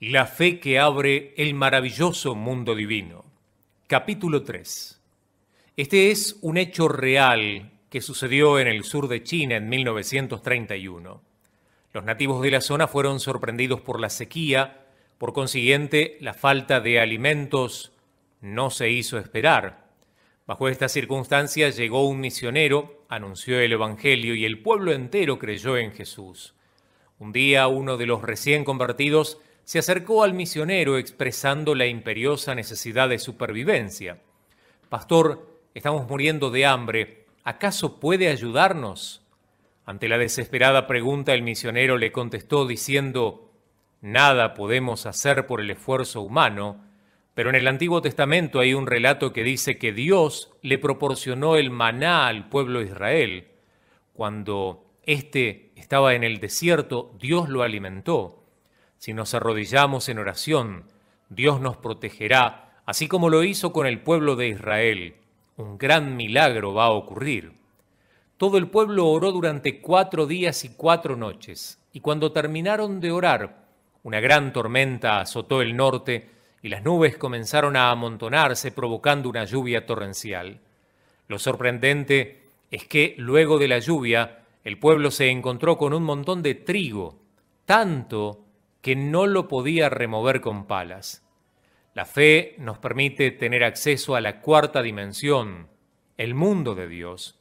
La fe que abre el maravilloso mundo divino. Capítulo 3. Este es un hecho real que sucedió en el sur de China en 1931. Los nativos de la zona fueron sorprendidos por la sequía, por consiguiente la falta de alimentos no se hizo esperar. Bajo esta circunstancia llegó un misionero, anunció el Evangelio y el pueblo entero creyó en Jesús. Un día uno de los recién convertidos se acercó al misionero expresando la imperiosa necesidad de supervivencia. Pastor, estamos muriendo de hambre. ¿Acaso puede ayudarnos? Ante la desesperada pregunta el misionero le contestó diciendo, Nada podemos hacer por el esfuerzo humano, pero en el Antiguo Testamento hay un relato que dice que Dios le proporcionó el maná al pueblo de Israel. Cuando éste estaba en el desierto, Dios lo alimentó. Si nos arrodillamos en oración, Dios nos protegerá, así como lo hizo con el pueblo de Israel. Un gran milagro va a ocurrir. Todo el pueblo oró durante cuatro días y cuatro noches, y cuando terminaron de orar, una gran tormenta azotó el norte y las nubes comenzaron a amontonarse provocando una lluvia torrencial. Lo sorprendente es que luego de la lluvia el pueblo se encontró con un montón de trigo, tanto que no lo podía remover con palas. La fe nos permite tener acceso a la cuarta dimensión, el mundo de Dios.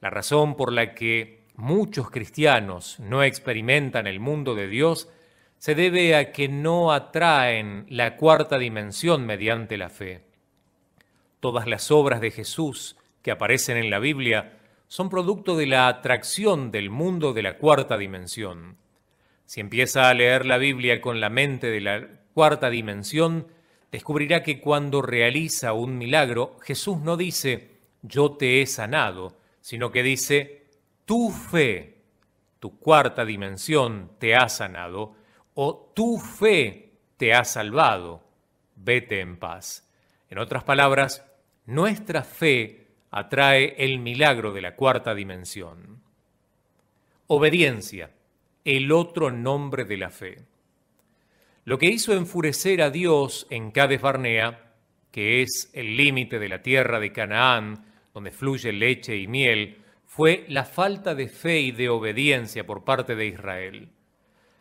La razón por la que muchos cristianos no experimentan el mundo de Dios se debe a que no atraen la cuarta dimensión mediante la fe. Todas las obras de Jesús que aparecen en la Biblia son producto de la atracción del mundo de la cuarta dimensión. Si empieza a leer la Biblia con la mente de la cuarta dimensión, descubrirá que cuando realiza un milagro, Jesús no dice, yo te he sanado, sino que dice, tu fe, tu cuarta dimensión te ha sanado, o tu fe te ha salvado, vete en paz. En otras palabras, nuestra fe atrae el milagro de la cuarta dimensión. Obediencia el otro nombre de la fe. Lo que hizo enfurecer a Dios en Cades que es el límite de la tierra de Canaán, donde fluye leche y miel, fue la falta de fe y de obediencia por parte de Israel.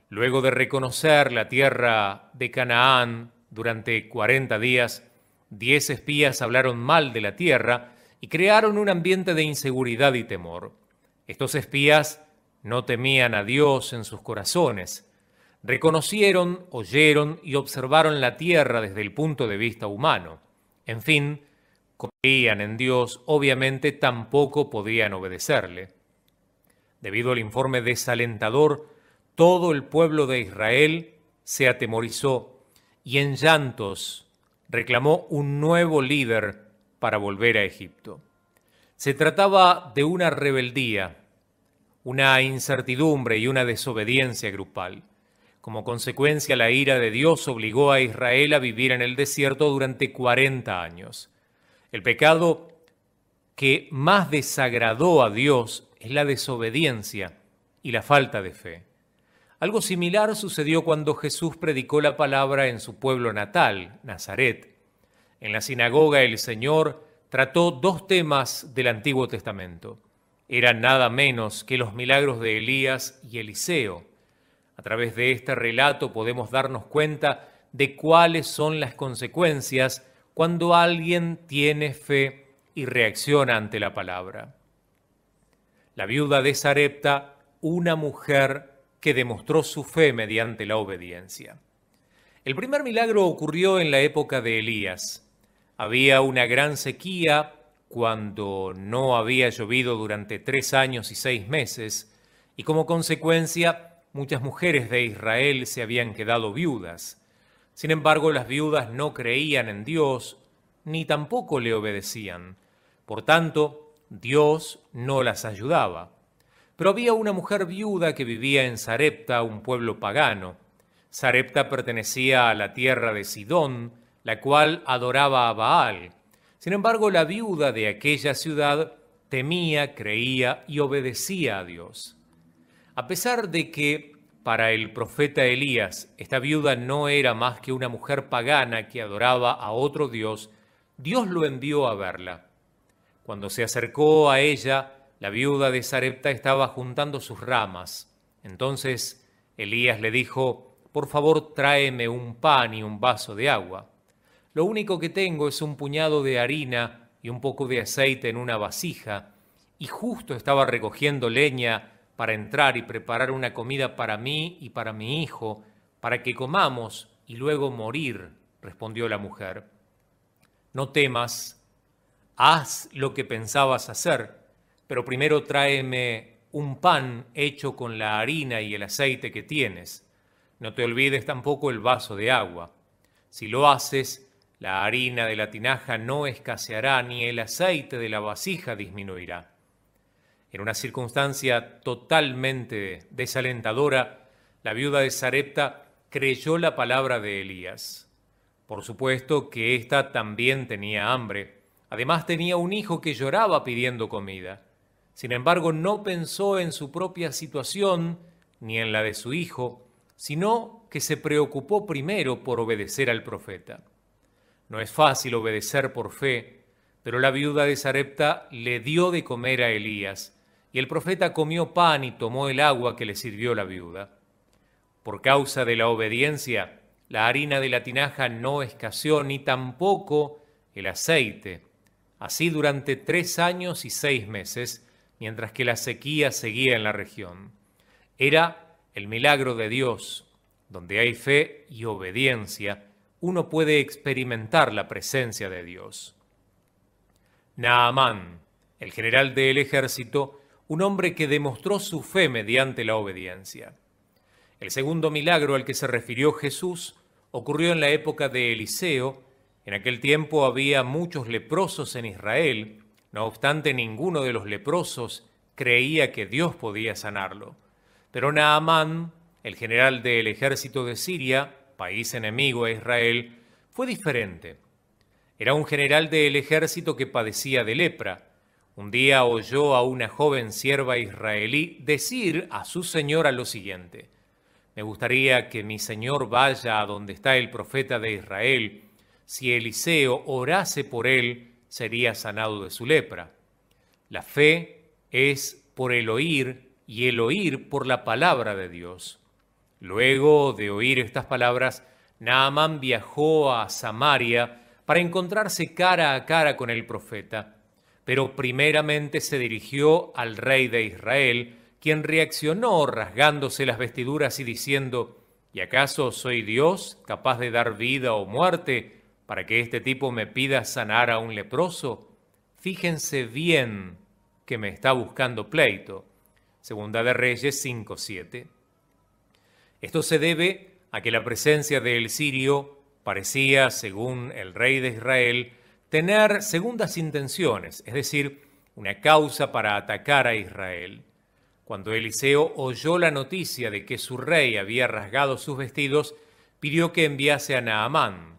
Luego de reconocer la tierra de Canaán durante 40 días, 10 espías hablaron mal de la tierra y crearon un ambiente de inseguridad y temor. Estos espías no temían a Dios en sus corazones. Reconocieron, oyeron y observaron la tierra desde el punto de vista humano. En fin, creían en Dios, obviamente tampoco podían obedecerle. Debido al informe desalentador, todo el pueblo de Israel se atemorizó y en llantos reclamó un nuevo líder para volver a Egipto. Se trataba de una rebeldía una incertidumbre y una desobediencia grupal. Como consecuencia, la ira de Dios obligó a Israel a vivir en el desierto durante 40 años. El pecado que más desagradó a Dios es la desobediencia y la falta de fe. Algo similar sucedió cuando Jesús predicó la palabra en su pueblo natal, Nazaret. En la sinagoga el Señor trató dos temas del Antiguo Testamento eran nada menos que los milagros de Elías y Eliseo. A través de este relato podemos darnos cuenta de cuáles son las consecuencias cuando alguien tiene fe y reacciona ante la palabra. La viuda de Sarepta, una mujer que demostró su fe mediante la obediencia. El primer milagro ocurrió en la época de Elías. Había una gran sequía cuando no había llovido durante tres años y seis meses, y como consecuencia muchas mujeres de Israel se habían quedado viudas. Sin embargo, las viudas no creían en Dios, ni tampoco le obedecían. Por tanto, Dios no las ayudaba. Pero había una mujer viuda que vivía en Sarepta, un pueblo pagano. Sarepta pertenecía a la tierra de Sidón, la cual adoraba a Baal sin embargo, la viuda de aquella ciudad temía, creía y obedecía a Dios. A pesar de que para el profeta Elías esta viuda no era más que una mujer pagana que adoraba a otro Dios, Dios lo envió a verla. Cuando se acercó a ella, la viuda de Sarepta estaba juntando sus ramas. Entonces Elías le dijo, por favor tráeme un pan y un vaso de agua. Lo único que tengo es un puñado de harina y un poco de aceite en una vasija, y justo estaba recogiendo leña para entrar y preparar una comida para mí y para mi hijo, para que comamos y luego morir, respondió la mujer. No temas, haz lo que pensabas hacer, pero primero tráeme un pan hecho con la harina y el aceite que tienes. No te olvides tampoco el vaso de agua. Si lo haces, la harina de la tinaja no escaseará, ni el aceite de la vasija disminuirá. En una circunstancia totalmente desalentadora, la viuda de Sarepta creyó la palabra de Elías. Por supuesto que ésta también tenía hambre. Además tenía un hijo que lloraba pidiendo comida. Sin embargo, no pensó en su propia situación ni en la de su hijo, sino que se preocupó primero por obedecer al profeta. No es fácil obedecer por fe, pero la viuda de Sarepta le dio de comer a Elías, y el profeta comió pan y tomó el agua que le sirvió la viuda. Por causa de la obediencia, la harina de la tinaja no escaseó, ni tampoco el aceite. Así durante tres años y seis meses, mientras que la sequía seguía en la región. Era el milagro de Dios, donde hay fe y obediencia, uno puede experimentar la presencia de Dios. Naamán, el general del ejército, un hombre que demostró su fe mediante la obediencia. El segundo milagro al que se refirió Jesús ocurrió en la época de Eliseo. En aquel tiempo había muchos leprosos en Israel, no obstante ninguno de los leprosos creía que Dios podía sanarlo. Pero Naamán, el general del ejército de Siria, país enemigo a Israel, fue diferente. Era un general del ejército que padecía de lepra. Un día oyó a una joven sierva israelí decir a su señora lo siguiente, Me gustaría que mi señor vaya a donde está el profeta de Israel. Si Eliseo orase por él, sería sanado de su lepra. La fe es por el oír y el oír por la palabra de Dios. Luego de oír estas palabras, Naamán viajó a Samaria para encontrarse cara a cara con el profeta, pero primeramente se dirigió al rey de Israel, quien reaccionó rasgándose las vestiduras y diciendo, ¿Y acaso soy Dios capaz de dar vida o muerte para que este tipo me pida sanar a un leproso? Fíjense bien que me está buscando pleito. Segunda de Reyes 5.7. Esto se debe a que la presencia del sirio parecía, según el rey de Israel, tener segundas intenciones, es decir, una causa para atacar a Israel. Cuando Eliseo oyó la noticia de que su rey había rasgado sus vestidos, pidió que enviase a Naamán.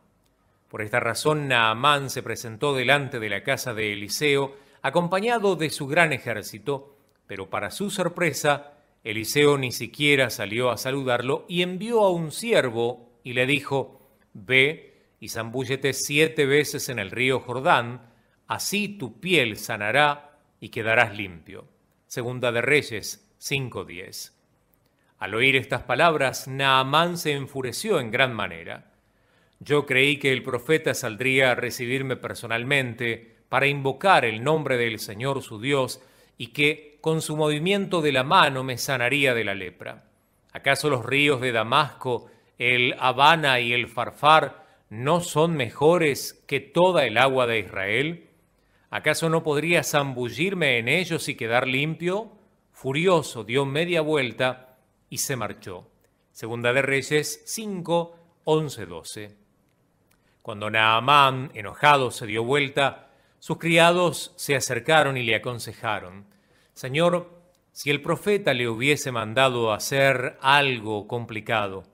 Por esta razón, Naamán se presentó delante de la casa de Eliseo, acompañado de su gran ejército, pero para su sorpresa, Eliseo ni siquiera salió a saludarlo y envió a un siervo y le dijo, Ve y zambúllete siete veces en el río Jordán, así tu piel sanará y quedarás limpio. Segunda de Reyes 5.10. Al oír estas palabras, Naamán se enfureció en gran manera. Yo creí que el profeta saldría a recibirme personalmente para invocar el nombre del Señor su Dios y que con su movimiento de la mano me sanaría de la lepra. ¿Acaso los ríos de Damasco, el Habana y el Farfar no son mejores que toda el agua de Israel? ¿Acaso no podría zambullirme en ellos y quedar limpio? Furioso dio media vuelta y se marchó. Segunda de Reyes 5, 11, 12. Cuando Naamán, enojado, se dio vuelta, sus criados se acercaron y le aconsejaron. Señor, si el profeta le hubiese mandado hacer algo complicado,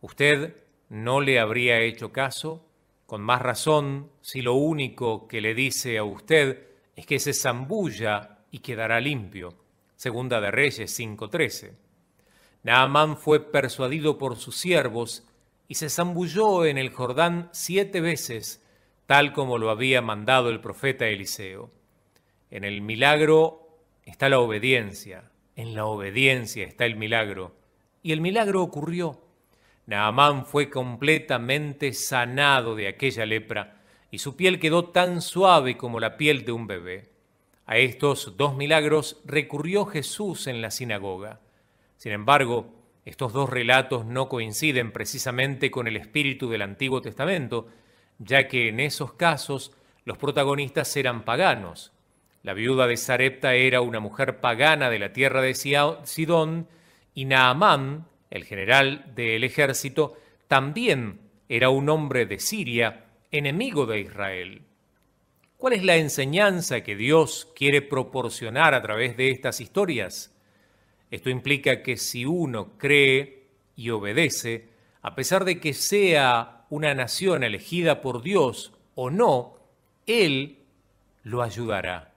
¿usted no le habría hecho caso? Con más razón, si lo único que le dice a usted es que se zambulla y quedará limpio. Segunda de Reyes 5:13. Naamán fue persuadido por sus siervos y se zambulló en el Jordán siete veces, tal como lo había mandado el profeta Eliseo. En el milagro está la obediencia. En la obediencia está el milagro. Y el milagro ocurrió. Naamán fue completamente sanado de aquella lepra y su piel quedó tan suave como la piel de un bebé. A estos dos milagros recurrió Jesús en la sinagoga. Sin embargo, estos dos relatos no coinciden precisamente con el espíritu del Antiguo Testamento, ya que en esos casos los protagonistas eran paganos, la viuda de Sarepta era una mujer pagana de la tierra de Sidón y Naamán, el general del ejército, también era un hombre de Siria, enemigo de Israel. ¿Cuál es la enseñanza que Dios quiere proporcionar a través de estas historias? Esto implica que si uno cree y obedece, a pesar de que sea una nación elegida por Dios o no, Él lo ayudará.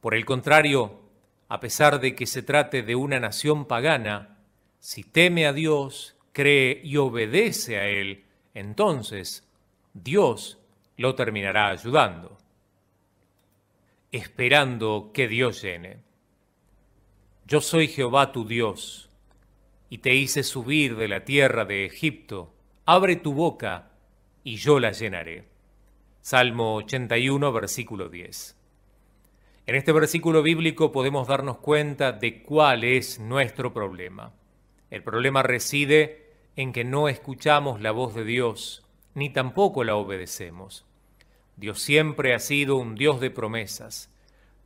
Por el contrario, a pesar de que se trate de una nación pagana, si teme a Dios, cree y obedece a Él, entonces Dios lo terminará ayudando. Esperando que Dios llene. Yo soy Jehová tu Dios, y te hice subir de la tierra de Egipto. Abre tu boca, y yo la llenaré. Salmo 81, versículo 10. En este versículo bíblico podemos darnos cuenta de cuál es nuestro problema. El problema reside en que no escuchamos la voz de Dios, ni tampoco la obedecemos. Dios siempre ha sido un Dios de promesas.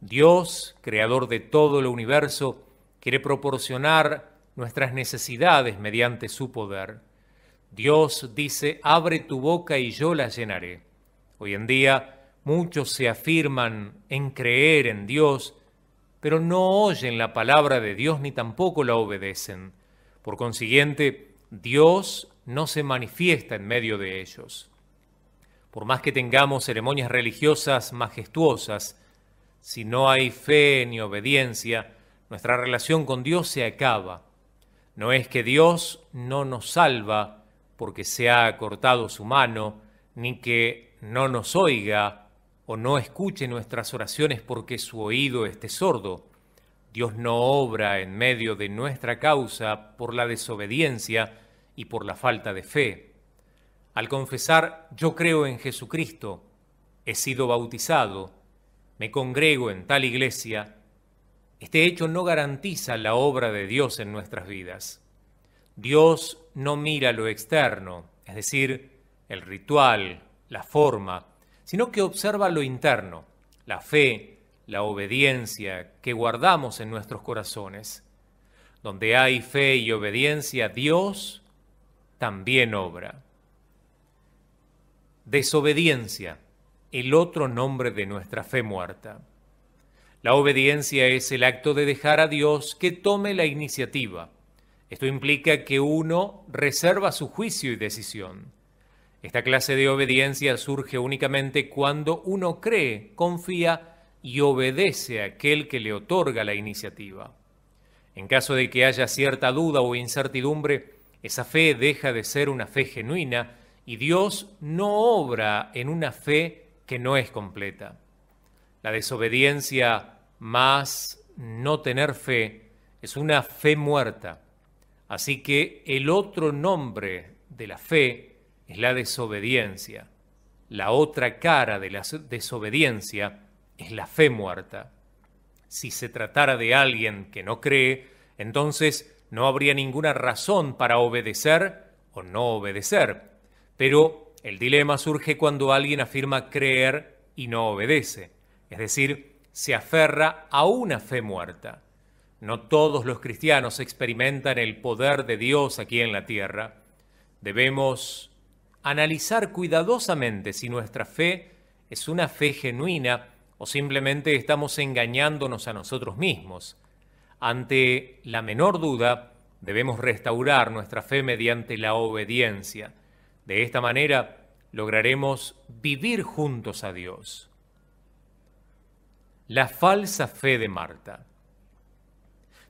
Dios, creador de todo el universo, quiere proporcionar nuestras necesidades mediante su poder. Dios dice, abre tu boca y yo la llenaré. Hoy en día, Muchos se afirman en creer en Dios, pero no oyen la palabra de Dios ni tampoco la obedecen. Por consiguiente, Dios no se manifiesta en medio de ellos. Por más que tengamos ceremonias religiosas majestuosas, si no hay fe ni obediencia, nuestra relación con Dios se acaba. No es que Dios no nos salva porque se ha cortado su mano, ni que no nos oiga o no escuche nuestras oraciones porque su oído esté sordo. Dios no obra en medio de nuestra causa por la desobediencia y por la falta de fe. Al confesar, yo creo en Jesucristo, he sido bautizado, me congrego en tal iglesia, este hecho no garantiza la obra de Dios en nuestras vidas. Dios no mira lo externo, es decir, el ritual, la forma, sino que observa lo interno, la fe, la obediencia que guardamos en nuestros corazones. Donde hay fe y obediencia, Dios también obra. Desobediencia, el otro nombre de nuestra fe muerta. La obediencia es el acto de dejar a Dios que tome la iniciativa. Esto implica que uno reserva su juicio y decisión. Esta clase de obediencia surge únicamente cuando uno cree, confía y obedece a aquel que le otorga la iniciativa. En caso de que haya cierta duda o incertidumbre, esa fe deja de ser una fe genuina y Dios no obra en una fe que no es completa. La desobediencia más no tener fe es una fe muerta. Así que el otro nombre de la fe es la desobediencia. La otra cara de la desobediencia es la fe muerta. Si se tratara de alguien que no cree, entonces no habría ninguna razón para obedecer o no obedecer. Pero el dilema surge cuando alguien afirma creer y no obedece, es decir, se aferra a una fe muerta. No todos los cristianos experimentan el poder de Dios aquí en la tierra. Debemos analizar cuidadosamente si nuestra fe es una fe genuina o simplemente estamos engañándonos a nosotros mismos. Ante la menor duda, debemos restaurar nuestra fe mediante la obediencia. De esta manera, lograremos vivir juntos a Dios. La falsa fe de Marta.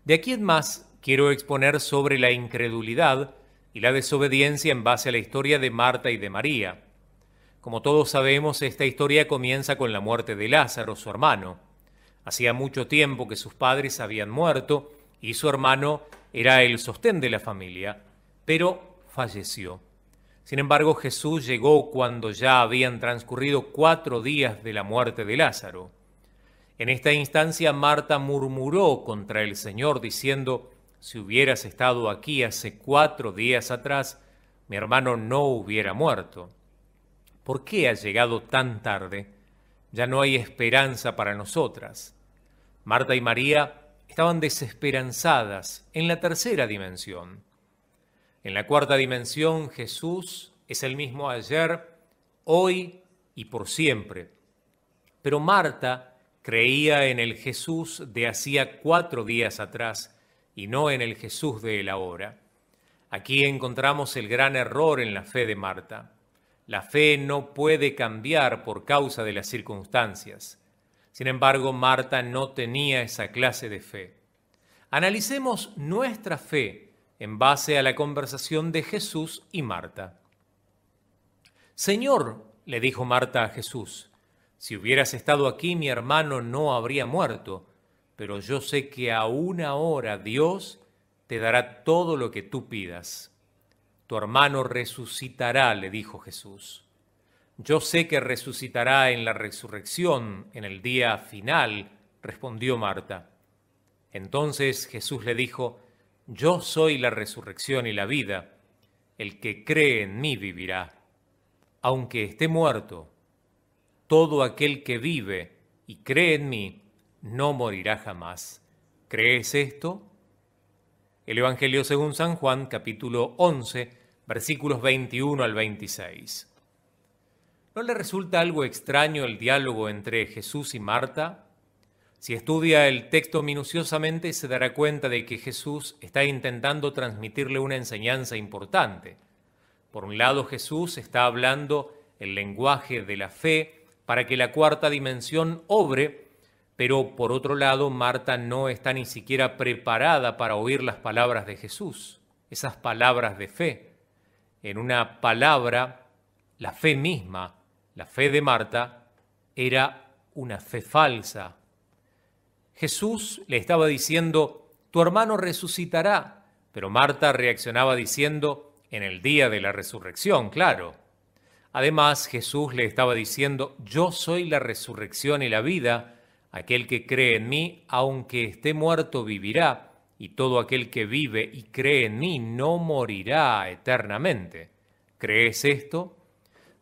De aquí en más, quiero exponer sobre la incredulidad, y la desobediencia en base a la historia de Marta y de María. Como todos sabemos, esta historia comienza con la muerte de Lázaro, su hermano. Hacía mucho tiempo que sus padres habían muerto y su hermano era el sostén de la familia, pero falleció. Sin embargo, Jesús llegó cuando ya habían transcurrido cuatro días de la muerte de Lázaro. En esta instancia, Marta murmuró contra el Señor diciendo, si hubieras estado aquí hace cuatro días atrás, mi hermano no hubiera muerto. ¿Por qué has llegado tan tarde? Ya no hay esperanza para nosotras. Marta y María estaban desesperanzadas en la tercera dimensión. En la cuarta dimensión Jesús es el mismo ayer, hoy y por siempre. Pero Marta creía en el Jesús de hacía cuatro días atrás, y no en el Jesús de él ahora. Aquí encontramos el gran error en la fe de Marta. La fe no puede cambiar por causa de las circunstancias. Sin embargo, Marta no tenía esa clase de fe. Analicemos nuestra fe en base a la conversación de Jesús y Marta. Señor, le dijo Marta a Jesús, si hubieras estado aquí mi hermano no habría muerto pero yo sé que a una hora Dios te dará todo lo que tú pidas. Tu hermano resucitará, le dijo Jesús. Yo sé que resucitará en la resurrección, en el día final, respondió Marta. Entonces Jesús le dijo, Yo soy la resurrección y la vida. El que cree en mí vivirá. Aunque esté muerto, todo aquel que vive y cree en mí no morirá jamás. ¿Crees esto? El Evangelio según San Juan, capítulo 11, versículos 21 al 26. ¿No le resulta algo extraño el diálogo entre Jesús y Marta? Si estudia el texto minuciosamente se dará cuenta de que Jesús está intentando transmitirle una enseñanza importante. Por un lado Jesús está hablando el lenguaje de la fe para que la cuarta dimensión obre pero por otro lado Marta no está ni siquiera preparada para oír las palabras de Jesús, esas palabras de fe. En una palabra, la fe misma, la fe de Marta, era una fe falsa. Jesús le estaba diciendo, tu hermano resucitará, pero Marta reaccionaba diciendo, en el día de la resurrección, claro. Además, Jesús le estaba diciendo, yo soy la resurrección y la vida, Aquel que cree en mí, aunque esté muerto, vivirá, y todo aquel que vive y cree en mí no morirá eternamente. ¿Crees esto?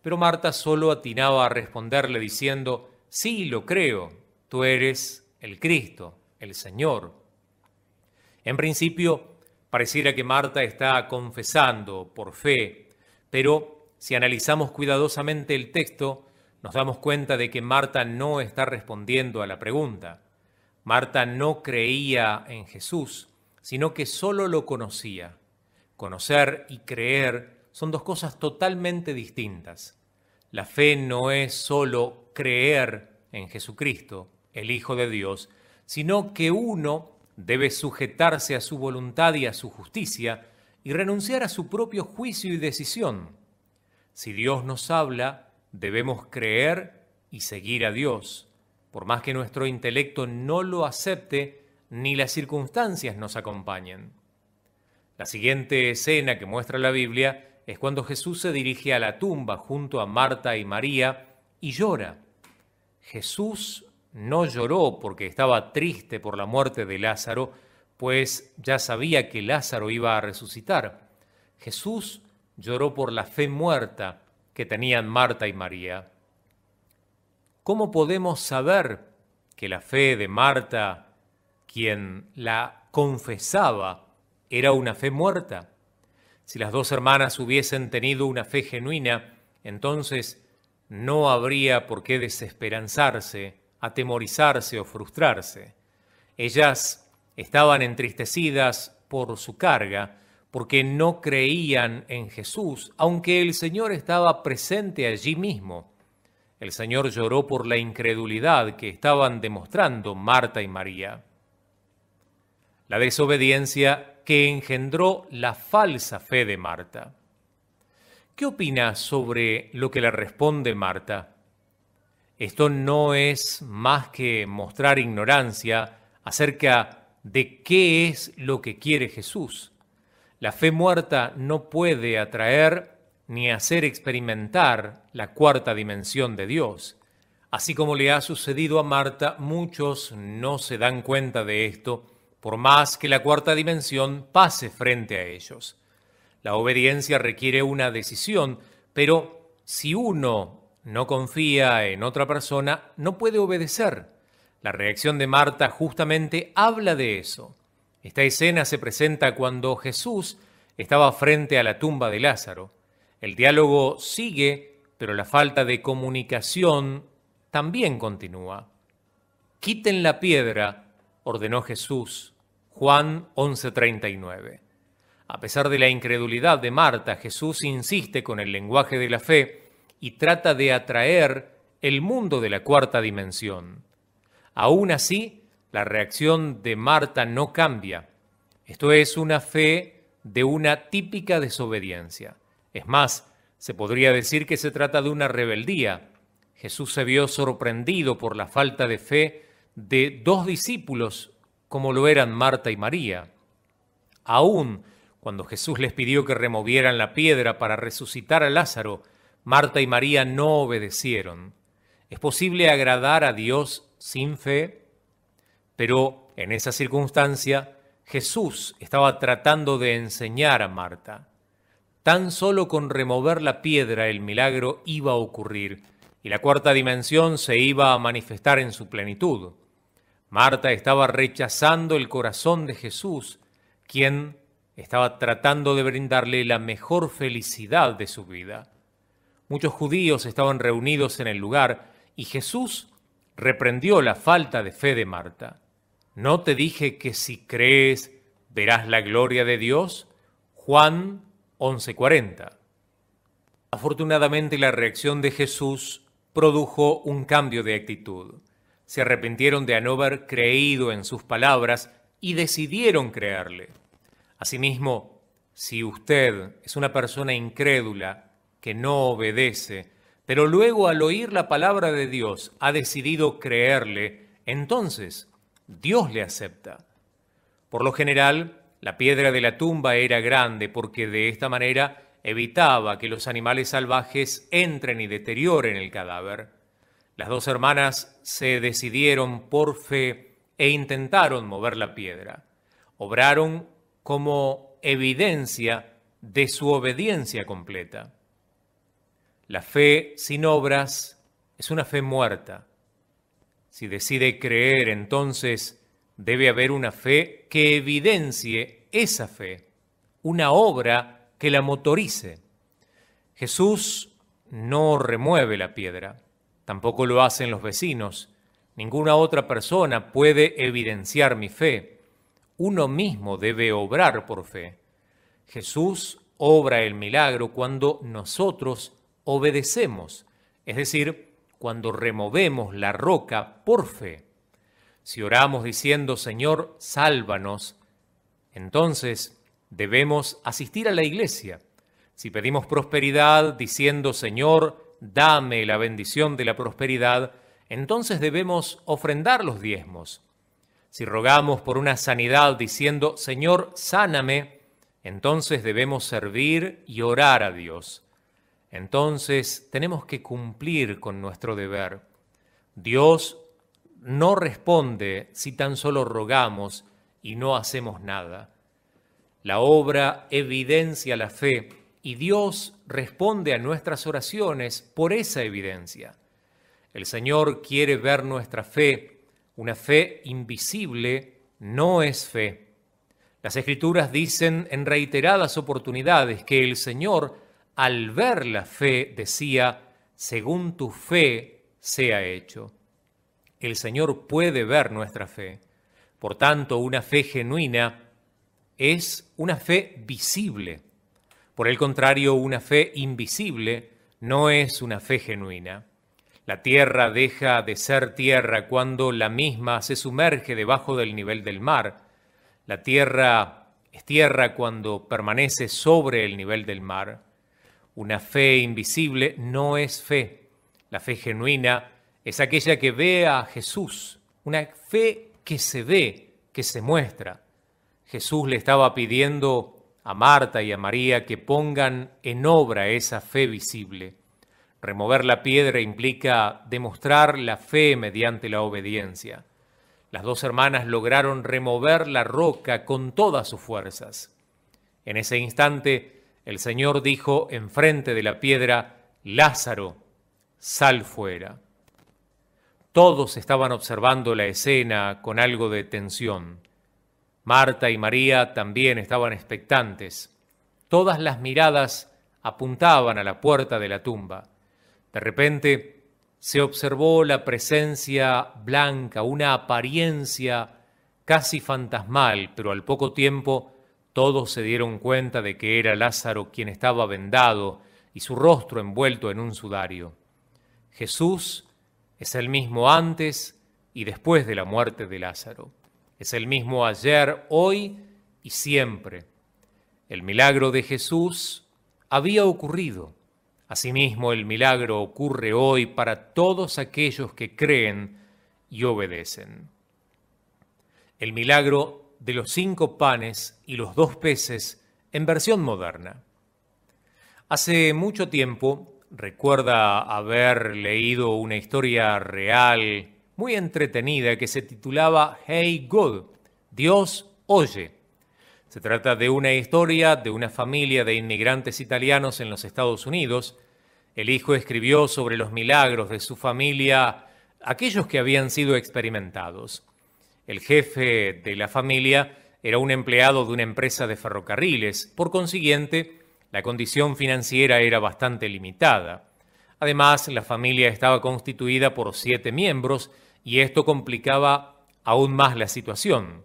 Pero Marta solo atinaba a responderle diciendo, sí, lo creo, tú eres el Cristo, el Señor. En principio, pareciera que Marta está confesando por fe, pero si analizamos cuidadosamente el texto, nos damos cuenta de que Marta no está respondiendo a la pregunta. Marta no creía en Jesús, sino que solo lo conocía. Conocer y creer son dos cosas totalmente distintas. La fe no es solo creer en Jesucristo, el Hijo de Dios, sino que uno debe sujetarse a su voluntad y a su justicia y renunciar a su propio juicio y decisión. Si Dios nos habla, Debemos creer y seguir a Dios, por más que nuestro intelecto no lo acepte ni las circunstancias nos acompañen. La siguiente escena que muestra la Biblia es cuando Jesús se dirige a la tumba junto a Marta y María y llora. Jesús no lloró porque estaba triste por la muerte de Lázaro, pues ya sabía que Lázaro iba a resucitar. Jesús lloró por la fe muerta que tenían Marta y María. ¿Cómo podemos saber que la fe de Marta, quien la confesaba, era una fe muerta? Si las dos hermanas hubiesen tenido una fe genuina, entonces no habría por qué desesperanzarse, atemorizarse o frustrarse. Ellas estaban entristecidas por su carga, porque no creían en Jesús, aunque el Señor estaba presente allí mismo. El Señor lloró por la incredulidad que estaban demostrando Marta y María. La desobediencia que engendró la falsa fe de Marta. ¿Qué opinas sobre lo que le responde Marta? Esto no es más que mostrar ignorancia acerca de qué es lo que quiere Jesús la fe muerta no puede atraer ni hacer experimentar la cuarta dimensión de Dios. Así como le ha sucedido a Marta, muchos no se dan cuenta de esto, por más que la cuarta dimensión pase frente a ellos. La obediencia requiere una decisión, pero si uno no confía en otra persona, no puede obedecer. La reacción de Marta justamente habla de eso. Esta escena se presenta cuando Jesús estaba frente a la tumba de Lázaro. El diálogo sigue, pero la falta de comunicación también continúa. Quiten la piedra, ordenó Jesús. Juan 11:39. A pesar de la incredulidad de Marta, Jesús insiste con el lenguaje de la fe y trata de atraer el mundo de la cuarta dimensión. Aún así, la reacción de Marta no cambia. Esto es una fe de una típica desobediencia. Es más, se podría decir que se trata de una rebeldía. Jesús se vio sorprendido por la falta de fe de dos discípulos como lo eran Marta y María. Aún cuando Jesús les pidió que removieran la piedra para resucitar a Lázaro, Marta y María no obedecieron. ¿Es posible agradar a Dios sin fe? Pero en esa circunstancia, Jesús estaba tratando de enseñar a Marta. Tan solo con remover la piedra el milagro iba a ocurrir y la cuarta dimensión se iba a manifestar en su plenitud. Marta estaba rechazando el corazón de Jesús, quien estaba tratando de brindarle la mejor felicidad de su vida. Muchos judíos estaban reunidos en el lugar y Jesús reprendió la falta de fe de Marta. ¿No te dije que si crees verás la gloria de Dios? Juan 11:40. Afortunadamente la reacción de Jesús produjo un cambio de actitud. Se arrepintieron de no haber creído en sus palabras y decidieron creerle. Asimismo, si usted es una persona incrédula que no obedece, pero luego al oír la palabra de Dios ha decidido creerle, entonces Dios le acepta. Por lo general, la piedra de la tumba era grande porque de esta manera evitaba que los animales salvajes entren y deterioren el cadáver. Las dos hermanas se decidieron por fe e intentaron mover la piedra. Obraron como evidencia de su obediencia completa. La fe sin obras es una fe muerta. Si decide creer, entonces debe haber una fe que evidencie esa fe, una obra que la motorice. Jesús no remueve la piedra, tampoco lo hacen los vecinos. Ninguna otra persona puede evidenciar mi fe. Uno mismo debe obrar por fe. Jesús obra el milagro cuando nosotros obedecemos, es decir, cuando removemos la roca por fe. Si oramos diciendo, Señor, sálvanos, entonces debemos asistir a la iglesia. Si pedimos prosperidad diciendo, Señor, dame la bendición de la prosperidad, entonces debemos ofrendar los diezmos. Si rogamos por una sanidad diciendo, Señor, sáname, entonces debemos servir y orar a Dios. Entonces tenemos que cumplir con nuestro deber. Dios no responde si tan solo rogamos y no hacemos nada. La obra evidencia la fe y Dios responde a nuestras oraciones por esa evidencia. El Señor quiere ver nuestra fe. Una fe invisible no es fe. Las Escrituras dicen en reiteradas oportunidades que el Señor al ver la fe, decía, según tu fe sea hecho. El Señor puede ver nuestra fe. Por tanto, una fe genuina es una fe visible. Por el contrario, una fe invisible no es una fe genuina. La tierra deja de ser tierra cuando la misma se sumerge debajo del nivel del mar. La tierra es tierra cuando permanece sobre el nivel del mar. Una fe invisible no es fe. La fe genuina es aquella que ve a Jesús, una fe que se ve, que se muestra. Jesús le estaba pidiendo a Marta y a María que pongan en obra esa fe visible. Remover la piedra implica demostrar la fe mediante la obediencia. Las dos hermanas lograron remover la roca con todas sus fuerzas. En ese instante, el Señor dijo enfrente de la piedra, Lázaro, sal fuera. Todos estaban observando la escena con algo de tensión. Marta y María también estaban expectantes. Todas las miradas apuntaban a la puerta de la tumba. De repente se observó la presencia blanca, una apariencia casi fantasmal, pero al poco tiempo todos se dieron cuenta de que era Lázaro quien estaba vendado y su rostro envuelto en un sudario. Jesús es el mismo antes y después de la muerte de Lázaro. Es el mismo ayer, hoy y siempre. El milagro de Jesús había ocurrido. Asimismo, el milagro ocurre hoy para todos aquellos que creen y obedecen. El milagro de los cinco panes y los dos peces en versión moderna. Hace mucho tiempo recuerda haber leído una historia real muy entretenida que se titulaba Hey God, Dios oye. Se trata de una historia de una familia de inmigrantes italianos en los Estados Unidos. El hijo escribió sobre los milagros de su familia, aquellos que habían sido experimentados el jefe de la familia era un empleado de una empresa de ferrocarriles, por consiguiente, la condición financiera era bastante limitada. Además, la familia estaba constituida por siete miembros y esto complicaba aún más la situación.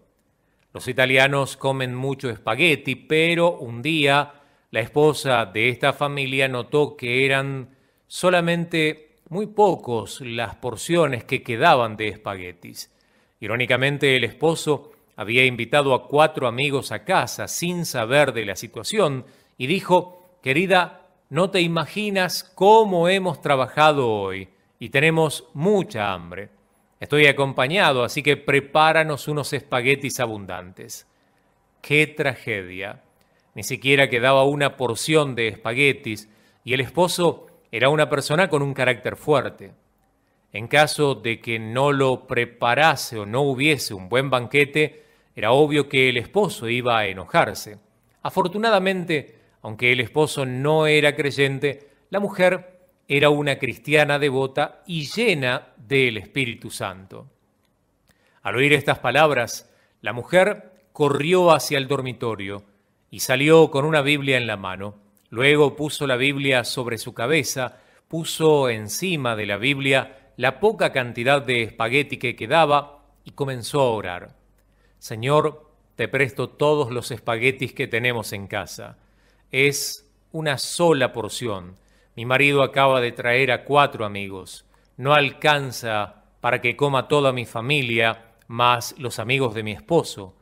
Los italianos comen mucho espagueti, pero un día la esposa de esta familia notó que eran solamente muy pocos las porciones que quedaban de espaguetis. Irónicamente, el esposo había invitado a cuatro amigos a casa sin saber de la situación y dijo, querida, no te imaginas cómo hemos trabajado hoy y tenemos mucha hambre. Estoy acompañado, así que prepáranos unos espaguetis abundantes. ¡Qué tragedia! Ni siquiera quedaba una porción de espaguetis y el esposo era una persona con un carácter fuerte. En caso de que no lo preparase o no hubiese un buen banquete, era obvio que el esposo iba a enojarse. Afortunadamente, aunque el esposo no era creyente, la mujer era una cristiana devota y llena del Espíritu Santo. Al oír estas palabras, la mujer corrió hacia el dormitorio y salió con una Biblia en la mano. Luego puso la Biblia sobre su cabeza, puso encima de la Biblia la poca cantidad de espagueti que quedaba y comenzó a orar. Señor, te presto todos los espaguetis que tenemos en casa. Es una sola porción. Mi marido acaba de traer a cuatro amigos. No alcanza para que coma toda mi familia, más los amigos de mi esposo.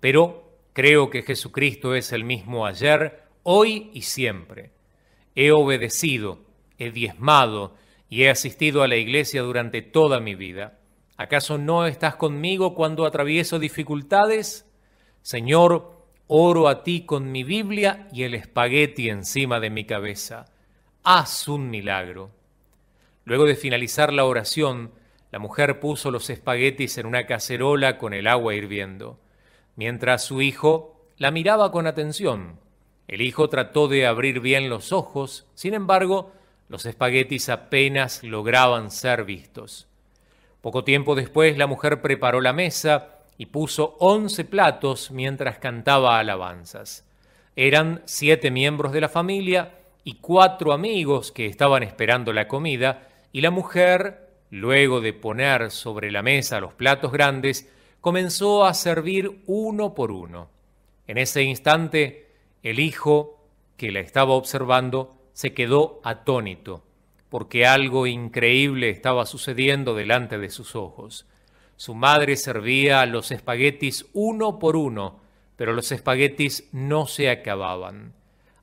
Pero creo que Jesucristo es el mismo ayer, hoy y siempre. He obedecido, he diezmado, y he asistido a la iglesia durante toda mi vida. ¿Acaso no estás conmigo cuando atravieso dificultades? Señor, oro a ti con mi Biblia y el espagueti encima de mi cabeza. Haz un milagro. Luego de finalizar la oración, la mujer puso los espaguetis en una cacerola con el agua hirviendo, mientras su hijo la miraba con atención. El hijo trató de abrir bien los ojos, sin embargo, los espaguetis apenas lograban ser vistos. Poco tiempo después la mujer preparó la mesa y puso once platos mientras cantaba alabanzas. Eran siete miembros de la familia y cuatro amigos que estaban esperando la comida y la mujer, luego de poner sobre la mesa los platos grandes, comenzó a servir uno por uno. En ese instante, el hijo, que la estaba observando, se quedó atónito, porque algo increíble estaba sucediendo delante de sus ojos. Su madre servía los espaguetis uno por uno, pero los espaguetis no se acababan.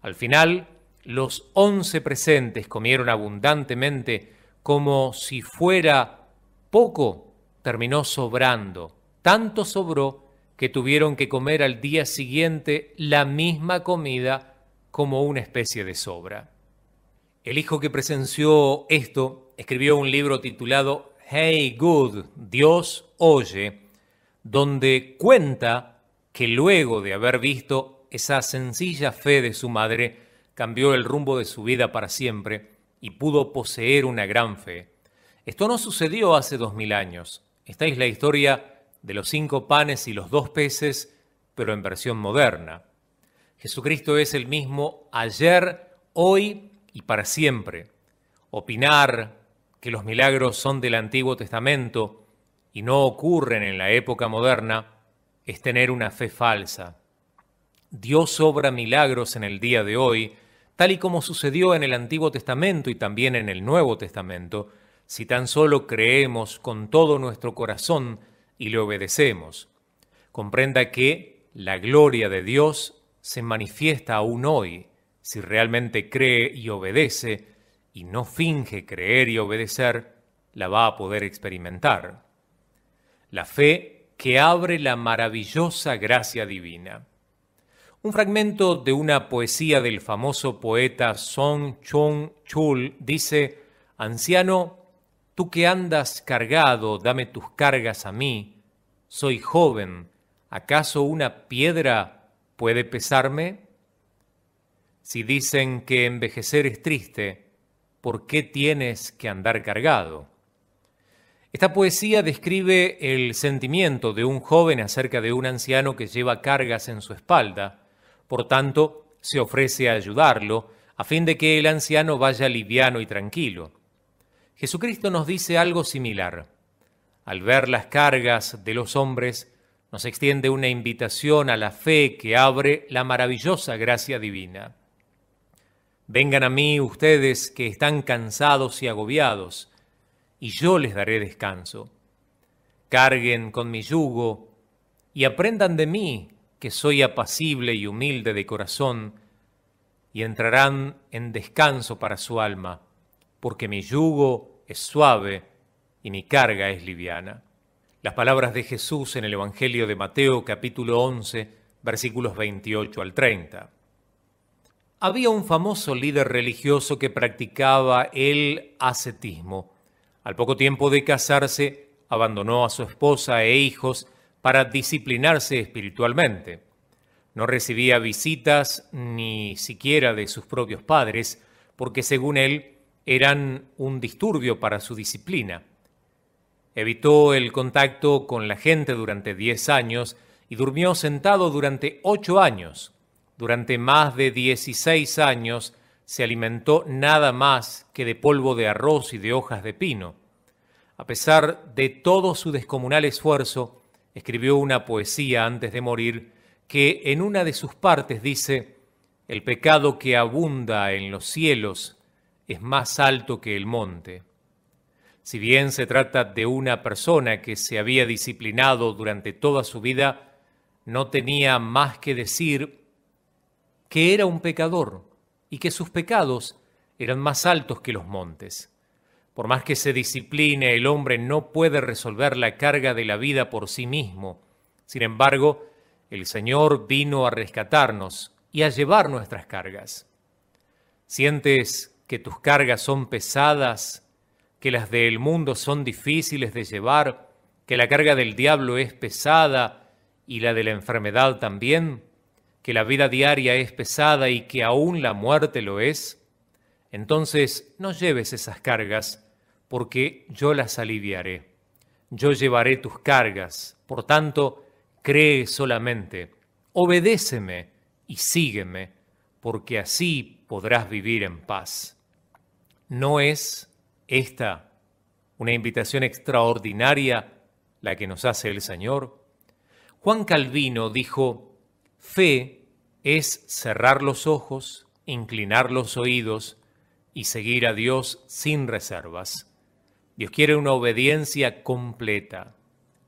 Al final, los once presentes comieron abundantemente, como si fuera poco, terminó sobrando. Tanto sobró que tuvieron que comer al día siguiente la misma comida como una especie de sobra. El hijo que presenció esto escribió un libro titulado Hey Good, Dios oye, donde cuenta que luego de haber visto esa sencilla fe de su madre, cambió el rumbo de su vida para siempre y pudo poseer una gran fe. Esto no sucedió hace dos mil años. Esta es la historia de los cinco panes y los dos peces, pero en versión moderna. Jesucristo es el mismo ayer, hoy y para siempre, opinar que los milagros son del Antiguo Testamento y no ocurren en la época moderna, es tener una fe falsa. Dios obra milagros en el día de hoy, tal y como sucedió en el Antiguo Testamento y también en el Nuevo Testamento, si tan solo creemos con todo nuestro corazón y le obedecemos. Comprenda que la gloria de Dios se manifiesta aún hoy si realmente cree y obedece, y no finge creer y obedecer, la va a poder experimentar. La fe que abre la maravillosa gracia divina. Un fragmento de una poesía del famoso poeta Song Chung Chul dice, Anciano, tú que andas cargado, dame tus cargas a mí. Soy joven, ¿acaso una piedra puede pesarme? Si dicen que envejecer es triste, ¿por qué tienes que andar cargado? Esta poesía describe el sentimiento de un joven acerca de un anciano que lleva cargas en su espalda, por tanto, se ofrece a ayudarlo a fin de que el anciano vaya liviano y tranquilo. Jesucristo nos dice algo similar. Al ver las cargas de los hombres, nos extiende una invitación a la fe que abre la maravillosa gracia divina. Vengan a mí ustedes que están cansados y agobiados, y yo les daré descanso. Carguen con mi yugo y aprendan de mí, que soy apacible y humilde de corazón, y entrarán en descanso para su alma, porque mi yugo es suave y mi carga es liviana. Las palabras de Jesús en el Evangelio de Mateo capítulo 11 versículos 28 al 30. Había un famoso líder religioso que practicaba el ascetismo. Al poco tiempo de casarse, abandonó a su esposa e hijos para disciplinarse espiritualmente. No recibía visitas ni siquiera de sus propios padres, porque según él eran un disturbio para su disciplina. Evitó el contacto con la gente durante 10 años y durmió sentado durante 8 años. Durante más de 16 años se alimentó nada más que de polvo de arroz y de hojas de pino. A pesar de todo su descomunal esfuerzo, escribió una poesía antes de morir que en una de sus partes dice, El pecado que abunda en los cielos es más alto que el monte. Si bien se trata de una persona que se había disciplinado durante toda su vida, no tenía más que decir que era un pecador y que sus pecados eran más altos que los montes. Por más que se discipline, el hombre no puede resolver la carga de la vida por sí mismo. Sin embargo, el Señor vino a rescatarnos y a llevar nuestras cargas. ¿Sientes que tus cargas son pesadas, que las del mundo son difíciles de llevar, que la carga del diablo es pesada y la de la enfermedad también? que la vida diaria es pesada y que aún la muerte lo es, entonces no lleves esas cargas, porque yo las aliviaré. Yo llevaré tus cargas, por tanto, cree solamente, obedéceme y sígueme, porque así podrás vivir en paz. ¿No es esta una invitación extraordinaria la que nos hace el Señor? Juan Calvino dijo, Fe es cerrar los ojos, inclinar los oídos y seguir a Dios sin reservas. Dios quiere una obediencia completa.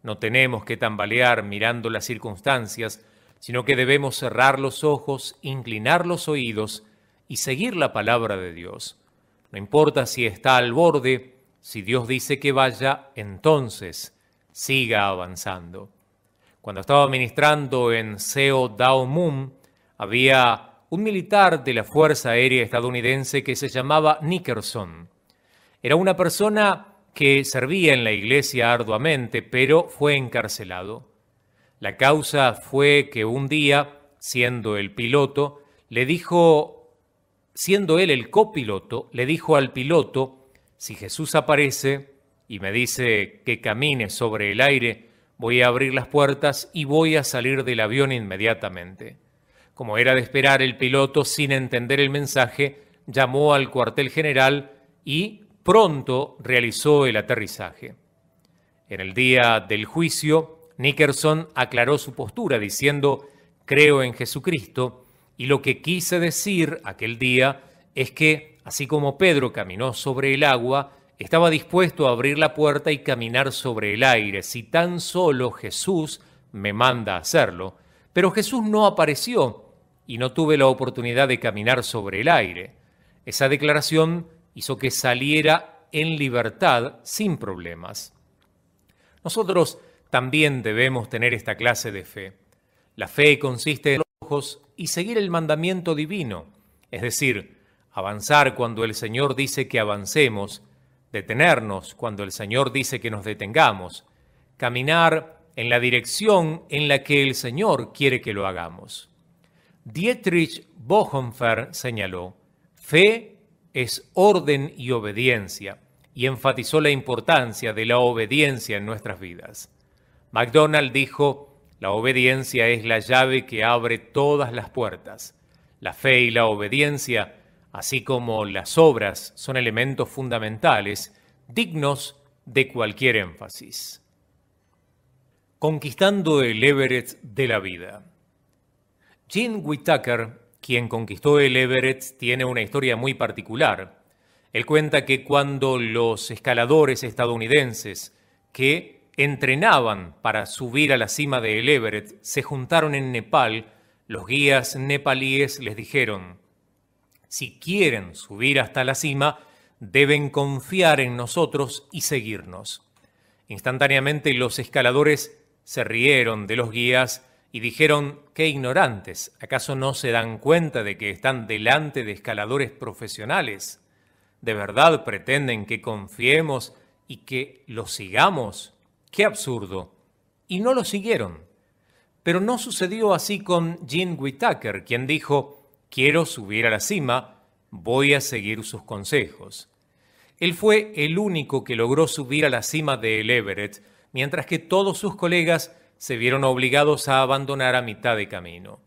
No tenemos que tambalear mirando las circunstancias, sino que debemos cerrar los ojos, inclinar los oídos y seguir la palabra de Dios. No importa si está al borde, si Dios dice que vaya, entonces siga avanzando. Cuando estaba ministrando en Seo Dao había un militar de la Fuerza Aérea Estadounidense que se llamaba Nickerson. Era una persona que servía en la iglesia arduamente, pero fue encarcelado. La causa fue que un día, siendo el piloto, le dijo, siendo él el copiloto, le dijo al piloto, si Jesús aparece y me dice que camine sobre el aire, Voy a abrir las puertas y voy a salir del avión inmediatamente. Como era de esperar, el piloto, sin entender el mensaje, llamó al cuartel general y pronto realizó el aterrizaje. En el día del juicio, Nickerson aclaró su postura diciendo, creo en Jesucristo, y lo que quise decir aquel día es que, así como Pedro caminó sobre el agua, estaba dispuesto a abrir la puerta y caminar sobre el aire si tan solo Jesús me manda a hacerlo, pero Jesús no apareció y no tuve la oportunidad de caminar sobre el aire. Esa declaración hizo que saliera en libertad sin problemas. Nosotros también debemos tener esta clase de fe. La fe consiste en los ojos y seguir el mandamiento divino, es decir, avanzar cuando el Señor dice que avancemos, detenernos cuando el Señor dice que nos detengamos, caminar en la dirección en la que el Señor quiere que lo hagamos. Dietrich Bonhoeffer señaló, fe es orden y obediencia, y enfatizó la importancia de la obediencia en nuestras vidas. MacDonald dijo, la obediencia es la llave que abre todas las puertas. La fe y la obediencia así como las obras son elementos fundamentales, dignos de cualquier énfasis. Conquistando el Everett de la vida. Gene Whittaker, quien conquistó el Everett, tiene una historia muy particular. Él cuenta que cuando los escaladores estadounidenses que entrenaban para subir a la cima del Everett se juntaron en Nepal, los guías nepalíes les dijeron, si quieren subir hasta la cima, deben confiar en nosotros y seguirnos. Instantáneamente los escaladores se rieron de los guías y dijeron, qué ignorantes, ¿acaso no se dan cuenta de que están delante de escaladores profesionales? ¿De verdad pretenden que confiemos y que los sigamos? ¡Qué absurdo! Y no lo siguieron. Pero no sucedió así con Jean Whittaker, quien dijo, quiero subir a la cima, voy a seguir sus consejos. Él fue el único que logró subir a la cima del Everett, mientras que todos sus colegas se vieron obligados a abandonar a mitad de camino.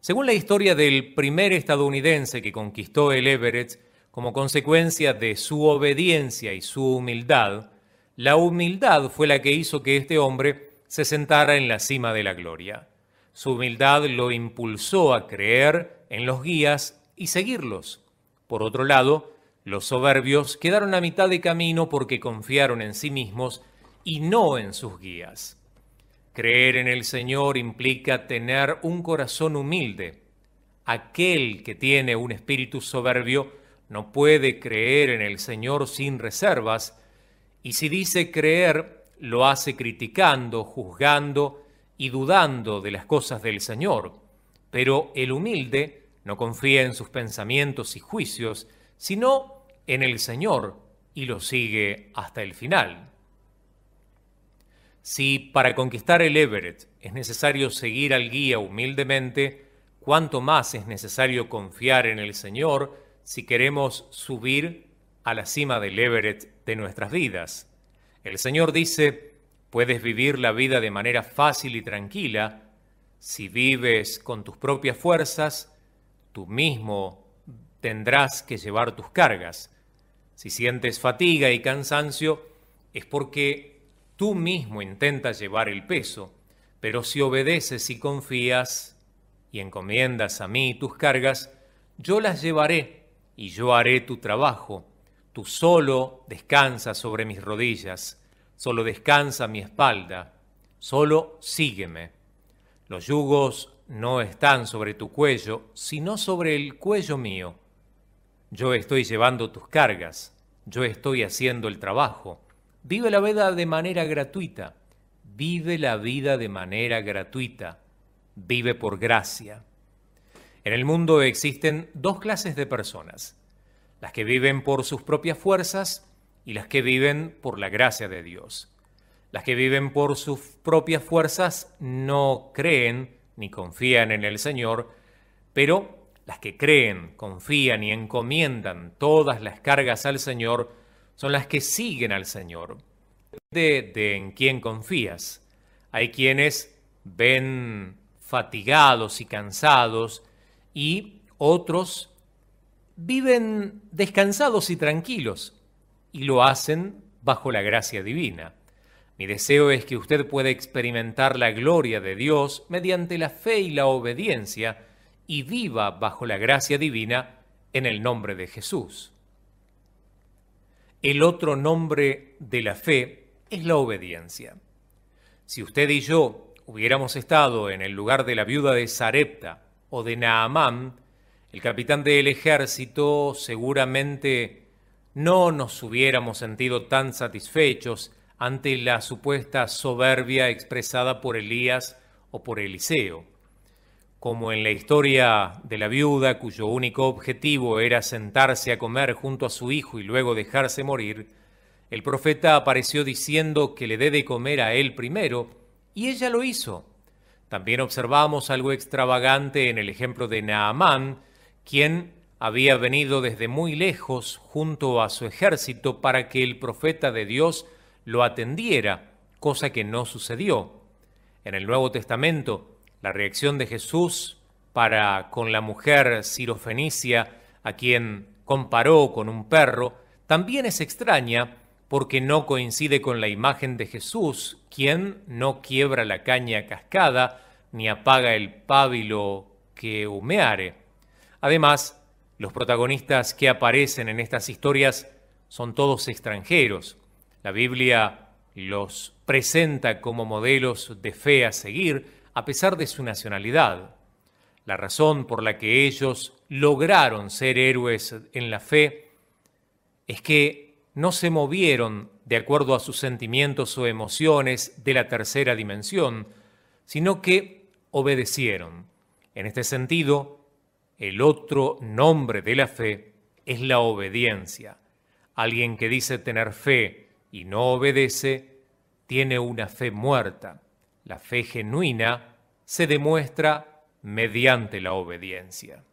Según la historia del primer estadounidense que conquistó el Everett, como consecuencia de su obediencia y su humildad, la humildad fue la que hizo que este hombre se sentara en la cima de la gloria. Su humildad lo impulsó a creer en los guías y seguirlos. Por otro lado, los soberbios quedaron a mitad de camino porque confiaron en sí mismos y no en sus guías. Creer en el Señor implica tener un corazón humilde. Aquel que tiene un espíritu soberbio no puede creer en el Señor sin reservas, y si dice creer, lo hace criticando, juzgando y dudando de las cosas del Señor, pero el humilde no confía en sus pensamientos y juicios, sino en el Señor y lo sigue hasta el final. Si para conquistar el Everett es necesario seguir al guía humildemente, cuanto más es necesario confiar en el Señor si queremos subir a la cima del Everett de nuestras vidas. El Señor dice, Puedes vivir la vida de manera fácil y tranquila si vives con tus propias fuerzas, tú mismo tendrás que llevar tus cargas. Si sientes fatiga y cansancio, es porque tú mismo intentas llevar el peso, pero si obedeces y confías y encomiendas a mí tus cargas, yo las llevaré y yo haré tu trabajo. Tú solo descansas sobre mis rodillas solo descansa mi espalda, solo sígueme. Los yugos no están sobre tu cuello, sino sobre el cuello mío. Yo estoy llevando tus cargas, yo estoy haciendo el trabajo. Vive la vida de manera gratuita, vive la vida de manera gratuita, vive por gracia. En el mundo existen dos clases de personas, las que viven por sus propias fuerzas y las que viven por la gracia de Dios. Las que viven por sus propias fuerzas no creen ni confían en el Señor, pero las que creen, confían y encomiendan todas las cargas al Señor son las que siguen al Señor. De, de en quién confías. Hay quienes ven fatigados y cansados y otros viven descansados y tranquilos y lo hacen bajo la gracia divina. Mi deseo es que usted pueda experimentar la gloria de Dios mediante la fe y la obediencia y viva bajo la gracia divina en el nombre de Jesús. El otro nombre de la fe es la obediencia. Si usted y yo hubiéramos estado en el lugar de la viuda de Sarepta o de Naamán, el capitán del ejército seguramente no nos hubiéramos sentido tan satisfechos ante la supuesta soberbia expresada por Elías o por Eliseo. Como en la historia de la viuda cuyo único objetivo era sentarse a comer junto a su hijo y luego dejarse morir, el profeta apareció diciendo que le dé de comer a él primero, y ella lo hizo. También observamos algo extravagante en el ejemplo de Naamán, quien había venido desde muy lejos junto a su ejército para que el profeta de Dios lo atendiera, cosa que no sucedió. En el Nuevo Testamento, la reacción de Jesús para con la mujer cirofenicia a quien comparó con un perro, también es extraña porque no coincide con la imagen de Jesús, quien no quiebra la caña cascada ni apaga el pábilo que humeare. Además, los protagonistas que aparecen en estas historias son todos extranjeros. La Biblia los presenta como modelos de fe a seguir a pesar de su nacionalidad. La razón por la que ellos lograron ser héroes en la fe es que no se movieron de acuerdo a sus sentimientos o emociones de la tercera dimensión, sino que obedecieron. En este sentido, el otro nombre de la fe es la obediencia. Alguien que dice tener fe y no obedece, tiene una fe muerta. La fe genuina se demuestra mediante la obediencia.